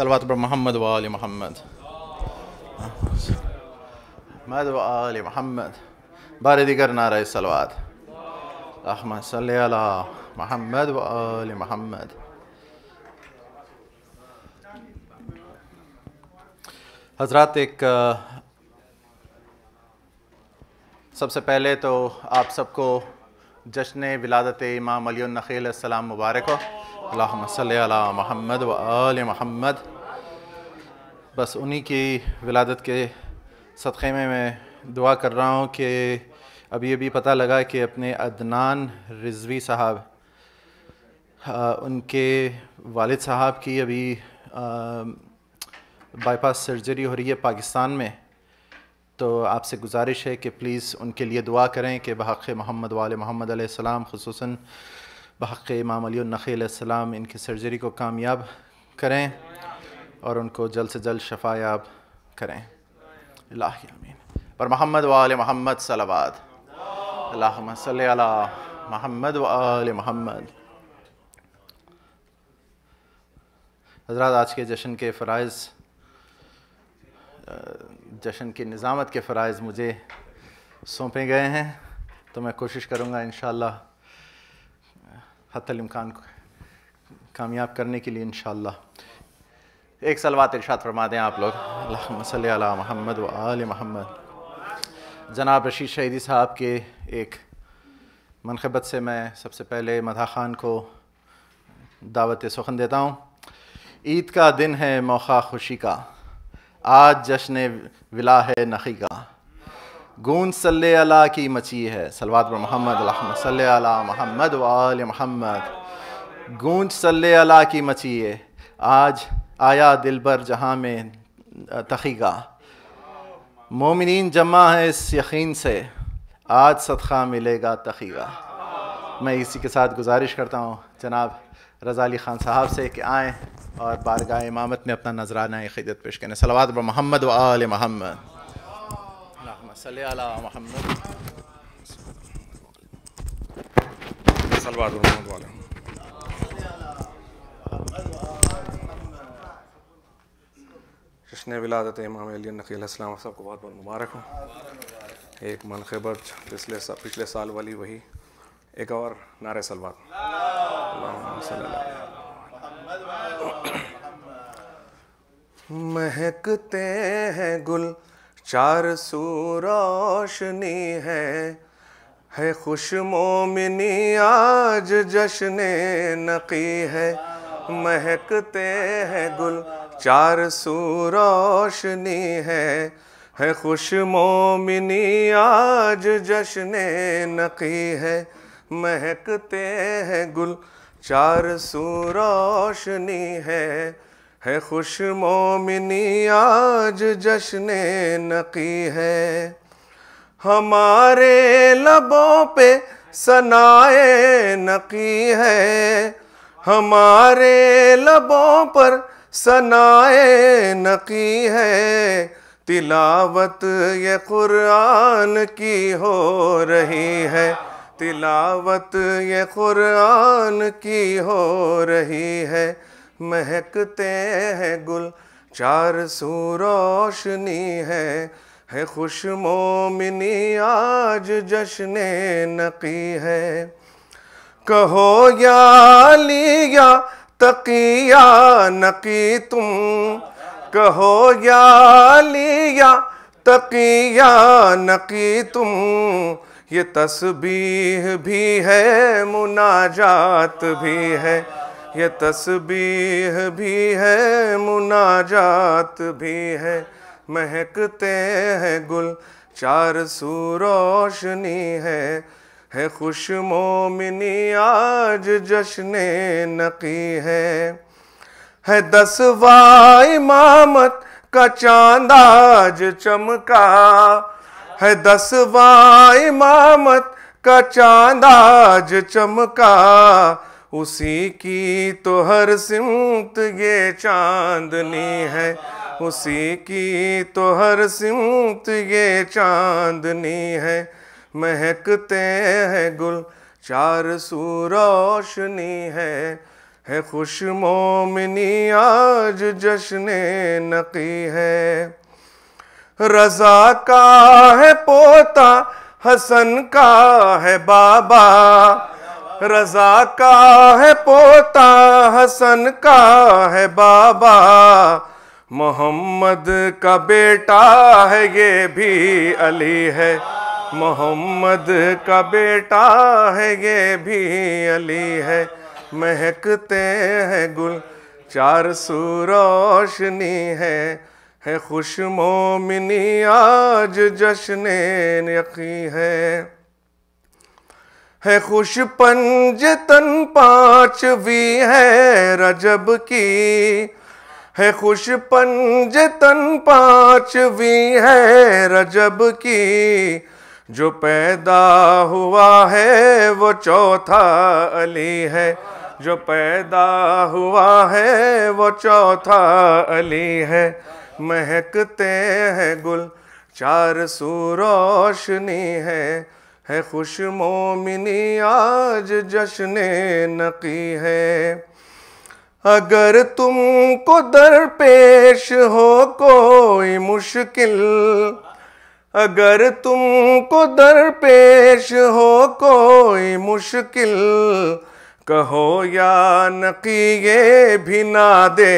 सलवात पर मोहम्मद वाल मोहम्मद मद वाल मोहम्मद बार दिगर नारा सलवात रहमत सल मोहम्मद वाल मोहम्मद हजरत एक सबसे पहले तो आप सबको जश्न विलादत इमाम अली नखील मुबारक हो अल्लाह सल महमद व आल महमद बस उन्हीं की विलादत के सदक़े में मैं दुआ कर रहा हूँ कि अभी अभी पता लगा कि अपने अदनान रिजवी साहब उनके वालिद साहब की अभी बाईपास सर्जरी हो रही है पाकिस्तान में तो आपसे गुजारिश है कि प्लीज़ उनके लिए दुआ करें कि बहक़ मोहम्मद वाल मोहम्मद सलाम बहक़ इमाम अली नख़ीम इनकी सर्जरी को कामयाब करें और उनको जल्द से जल्द शफायाब करें अमीन पर महमद वाल महमद सलाबाद अल्लाह महमद वाल महमद हजरत आज के जश्न के फ़रज़ जश्न के निज़ामत के फ़रज़ मुझे सौंपे गए हैं तो मैं कोशिश करूँगा इन हतलमकान कामयाब करने के लिए इन एक सलवात इर्शाद फरमा दें आप लोग महमद व आल महमद जनाब रशीद शहीदी साहब के एक मनखबत से मैं सबसे पहले मदा ख़ान को दावत सुखन देता हूँ ईद का दिन है मौका खुशी का आज जश्न विला है नखी का गूंज सल अला की मची है सलवात पर मोहम्मद सल अला वाल महमद गूंज सल अला की मची है आज आया दिल भर जहाँ में तखीगा मोमिन जमा है इस यकीन से आज सदका मिलेगा तखीगा मैं इसी के साथ गुजारिश करता हूँ जनाब रज़ा ख़ान साहब से कि आएँ और बारगाह इमामत में अपना नजराना खिदत पेश करें पर मोहम्मद वाल महमद salli जश्न विलादत इमाम अली नकील इस्लाम साहब को बहुत बहुत मुबारक हो एक खबर पिछले सा, पिछले साल वाली वही एक और नारे सलवात महकते हैं गुल चार सू रोशनी है है खुश मोमिनी आज जश्न नकी है महकते हैं गुल चार सू रोशनी है है खुश मोमिनी आज जश्न नकी है महकते हैं गुल चार सू रोशनी है है खुश मोमिनी आज जश्न नकी है हमारे लबों पे सनाए नकी है हमारे लबों पर सनाए नकी है तिलावत ये कुरान की हो रही है तिलावत ये कुरान की हो रही है महकते हैं गुल चार सू रोशनी है है खुश मोमिनी आज जश्न नकी है कहो या लिया तकिया नकी तुम कहो या लिया तकिया नकी तुम ये तस्बीह भी है मुनाजात भी है ये तस्बीह भी है मुनाजात भी है महकते हैं गुल चार सू रोशनी है है खुश मोमिनी आज जश्न नकी है है दसवा इमामत का चांद आज चमका है दसवा इमामत का चांद आज चमका उसी की तो हर सिमत ये चांदनी है उसी की तो हर सिमत ये चांदनी है महकते हैं गुल चार सू रोशनी है है खुश मोमिनी आज जश्न नकी है रजा का है पोता हसन का है बाबा रजा का है पोता हसन का है बाबा मोहम्मद का बेटा है ये भी अली है मोहम्मद का बेटा है ये भी अली है महकते हैं गुल चार सू रोशनी है है खुश मोमिनी आज जश्न यकी है है खुश पंजतन पांचवी है रजब की है खुश पंज पंजतन पांचवी है रजब की जो पैदा हुआ है वो चौथा अली है जो पैदा हुआ है वो चौथा अली है महकते हैं गुल चार सू रोशनी है है खुश मोमिनी आज जश्न नकी है अगर तुमको दरपेश हो कोई मुश्किल अगर तुमको दरपेश हो कोई मुश्किल कहो या नकी ये भी दे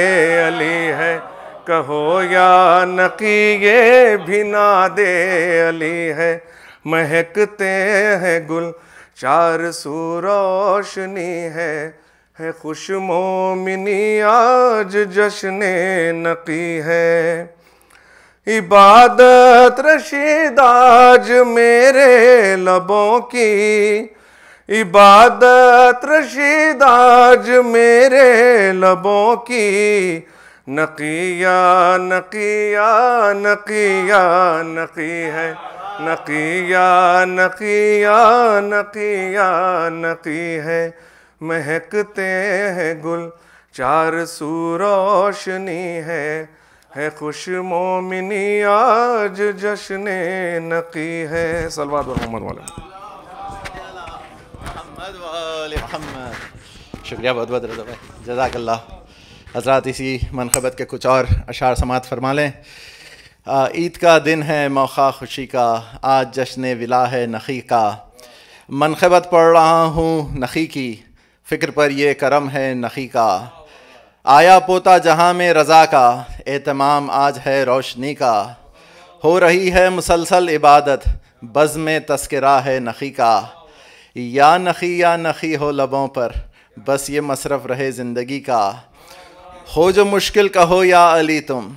अली है कहो या नकी ये भी दे अली है महकते हैं गुल चार सू रोशनी है है खुश मोमिनी आज जश्न नकी है इबादत रशीद आज मेरे लबों की इबादत रशीद आज मेरे लबों की नकिया नकिया नकिया नकी है नकिया नकिया नकिया नकी है महकते हैं गुल चार सू रोशनी है है खुश मोमिनी आज जश्न नकी है सलवाद मोहम्मद वाले शुक्रिया बहुत बहुत रजा भाई जजाकल्ला हजरात इसी मनखबत के कुछ और अशार समात फरमा लें ईद का दिन है मौका खुशी का आज जश्न विला है नखी का मनखबत पढ़ रहा हूँ नखी की फ़िक्र पर यह करम है नखी का आया पोता जहाँ में रज़ा का एहतमाम आज है रोशनी का हो रही है मुसलसल इबादत बज़ में तस्करा है नखी का या नखी या नखी हो लबों पर बस ये मसरफ़ रहे ज़िंदगी का हो जो मुश्किल कहो या अली तुम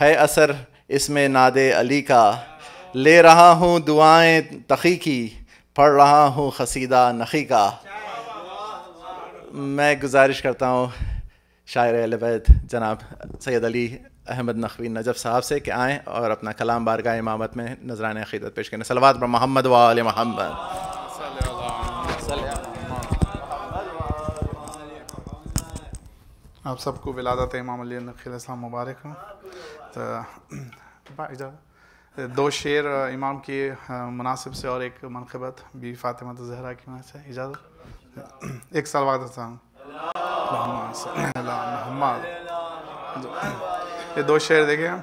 है असर इसमें नाद अली का ले रहा हूँ दुआएं तखी की पढ़ रहा हूँ खसीदा नखी का मैं गुजारिश करता हूँ शायर अलबैद जनाब सैद अली अहमद नकवी नजब साहब से कि आएँ और अपना कलाम बारगा इमामत में नजरान अकीदत पेश करें सलवा पर महमद वाल महमद आप सबको विलादत इमाम अली मुबारक हूँ तो दो शेर इमाम के मुनासिब से और एक मनकबत बी फातिमा तो जहरा की वहाँ से इजाज़त एक साल बाद ये दो शेर देखें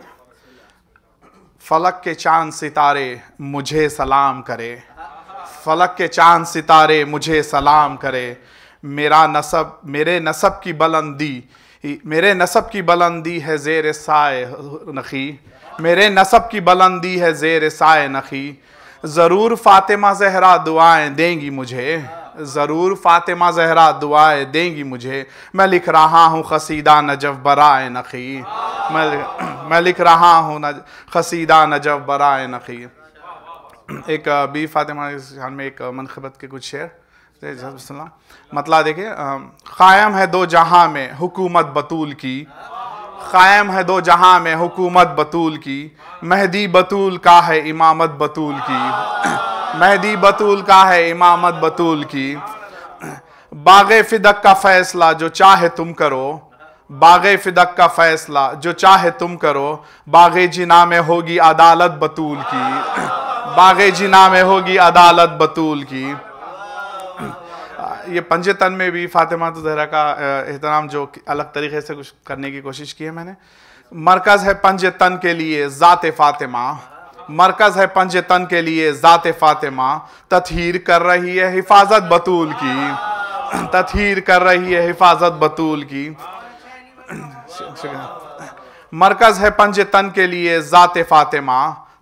फलक के चांद सितारे मुझे सलाम करे फलक के चांद सितारे मुझे सलाम करे मेरा नसब मेरे नसब की बुलंदी मेरे नसब की बुलंदी है ज़ेर साय नखी मेरे नसब की बुलंदी है ज़ेर साय नखी ज़रूर फ़ातिमा जहरा दुआएं देंगी मुझे ज़रूर फ़ातिमा जहरा दुआएं देंगी मुझे मैं लिख रहा हूँ खसीदा नजब बराए नखी मैं मैं लिख रहा हूँ नज खसीदा नजब बराए नखी एक बी फातिमा में एक मनखबत के कुछ शेर मतला देखिए कायम है दो जहां में हुकूमत बतूल की कायम है दो जहां में हुकूमत बतूल की मेहदी बतूल का है इमामत बतूल की मेहदी बतूल का है इमामत बतूल की बाग फिदक का फैसला जो चाहे तुम करो बाग फिदक का फैसला जो चाहे तुम करो बाग जिना में होगी अदालत बतूल की बाग जिना में होगी अदालत बतूल की ये पंजे तन में भी फातिमा तो जहरा का एहतराम जो अलग तरीके से कुछ करने की कोशिश की है मैंने मरकज़ है पंज तन के लिए ज़ात फातिमा मरकज़ है पंज तन के लिए ज़ात फातिमा तथहीर कर रही है हिफाजत बतूल की तथहीर कर रही है हिफाजत बतूल की मरकज़ है पंज तन के लिए ज़ात फातिमा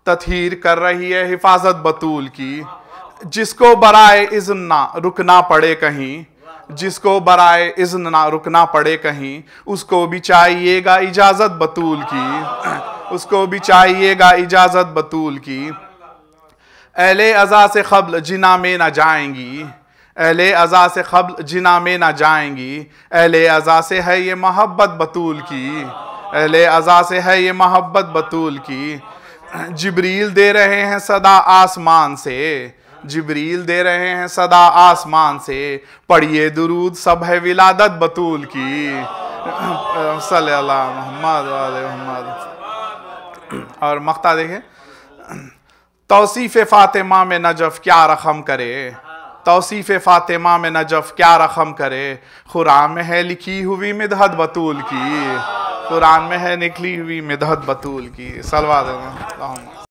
तथहीर कर रही है हिफाजत बतूल की जिसको बराए इज्न ना रुकना पड़े कहीं जिसको बराए इज्न ना रुकना पड़े कहीं उसको भी चाहिएगा इजाजत बतूल की उसको भी चाहिएगा इजाजत बतूल की अहले अजा से खबल जिना में ना जाएंगी अहले अजा से खबल जिना में ना जाएंगी अहले अजा से है ये मोहब्बत बतूल की अहले अजा से है ये मोहब्बत बतूल की जिब्रील दे रहे हैं सदा आसमान से जिबरील दे रहे हैं सदा आसमान से पढ़िए दुरूद सब है विलादत बतूल की मोहम्मद मोहम्मद और मख्ता देखे तोसीफ़ फ़ातिमा में नजफ क्या रकम करे तोसीफ़ फ़ातिमा में नजफ क्या रकम करे खुरान में है लिखी हुई मिदहत बतूल की कुरान में है निकली हुई मिदहत बतूल की सलवा देना